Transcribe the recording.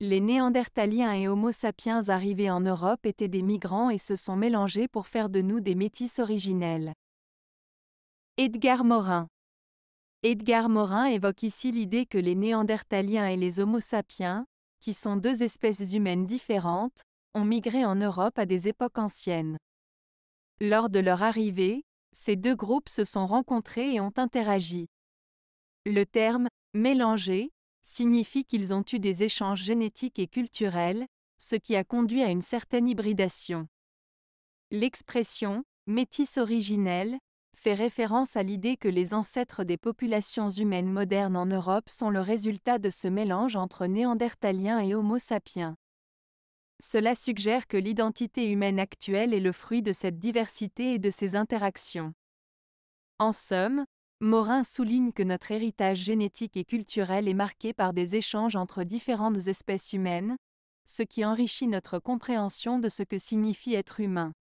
Les Néandertaliens et Homo sapiens arrivés en Europe étaient des migrants et se sont mélangés pour faire de nous des métis originels. Edgar Morin Edgar Morin évoque ici l'idée que les Néandertaliens et les Homo sapiens, qui sont deux espèces humaines différentes, ont migré en Europe à des époques anciennes. Lors de leur arrivée, ces deux groupes se sont rencontrés et ont interagi. Le terme mélanger signifie qu'ils ont eu des échanges génétiques et culturels, ce qui a conduit à une certaine hybridation. L'expression métis originel fait référence à l'idée que les ancêtres des populations humaines modernes en Europe sont le résultat de ce mélange entre néandertaliens et homo sapiens. Cela suggère que l'identité humaine actuelle est le fruit de cette diversité et de ces interactions. En somme, Morin souligne que notre héritage génétique et culturel est marqué par des échanges entre différentes espèces humaines, ce qui enrichit notre compréhension de ce que signifie être humain.